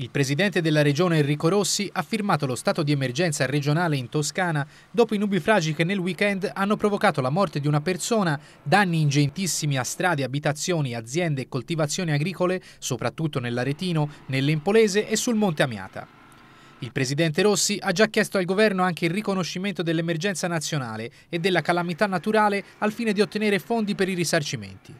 Il presidente della regione Enrico Rossi ha firmato lo stato di emergenza regionale in Toscana dopo i nubifragi che nel weekend hanno provocato la morte di una persona, danni ingentissimi a strade, abitazioni, aziende e coltivazioni agricole, soprattutto nell'Aretino, nell'Empolese e sul Monte Amiata. Il presidente Rossi ha già chiesto al governo anche il riconoscimento dell'emergenza nazionale e della calamità naturale al fine di ottenere fondi per i risarcimenti.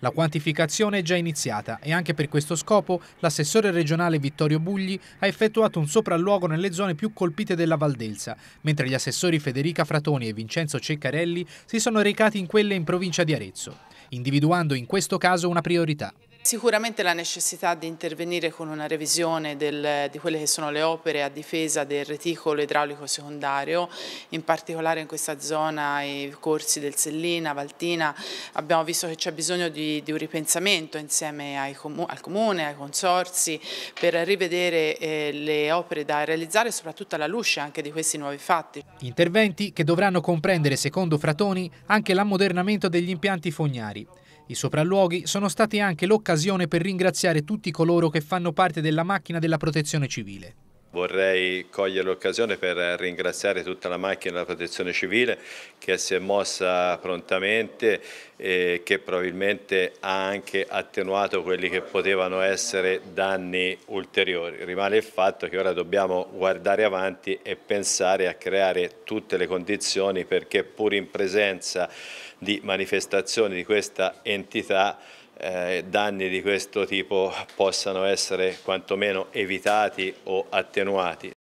La quantificazione è già iniziata e anche per questo scopo l'assessore regionale Vittorio Bugli ha effettuato un sopralluogo nelle zone più colpite della Valdelsa, mentre gli assessori Federica Fratoni e Vincenzo Ceccarelli si sono recati in quelle in provincia di Arezzo, individuando in questo caso una priorità. Sicuramente la necessità di intervenire con una revisione del, di quelle che sono le opere a difesa del reticolo idraulico secondario, in particolare in questa zona i corsi del Sellina, Valtina, abbiamo visto che c'è bisogno di, di, un ripensamento insieme ai, al Comune, ai consorsi, per rivedere eh, le opere da realizzare, soprattutto alla luce anche di questi nuovi fatti. Interventi che dovranno comprendere, secondo Fratoni, anche l'ammodernamento degli impianti fognari. I sopralluoghi sono stati anche l'occasione per ringraziare tutti coloro che fanno parte della macchina della protezione civile. Vorrei cogliere l'occasione per ringraziare tutta la macchina della protezione civile che si è mossa prontamente e che probabilmente ha anche attenuato quelli che potevano essere danni ulteriori. Rimane il fatto che ora dobbiamo guardare avanti e pensare a creare tutte le condizioni perché pur in presenza di manifestazioni di questa entità eh, danni di questo tipo possano essere quantomeno evitati o attenuati.